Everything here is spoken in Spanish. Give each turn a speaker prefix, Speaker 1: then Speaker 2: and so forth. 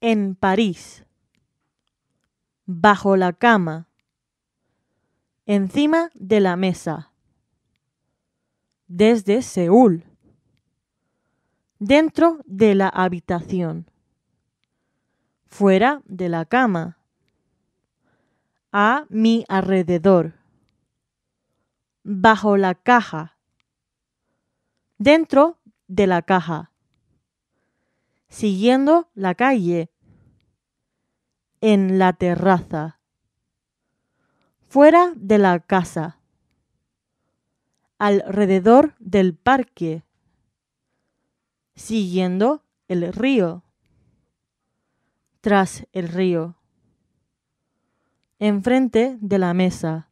Speaker 1: en París, bajo la cama, encima de la mesa, desde Seúl, dentro de la habitación, fuera de la cama, a mi alrededor, bajo la caja, dentro de la caja siguiendo la calle, en la terraza, fuera de la casa, alrededor del parque, siguiendo el río, tras el río, enfrente de la mesa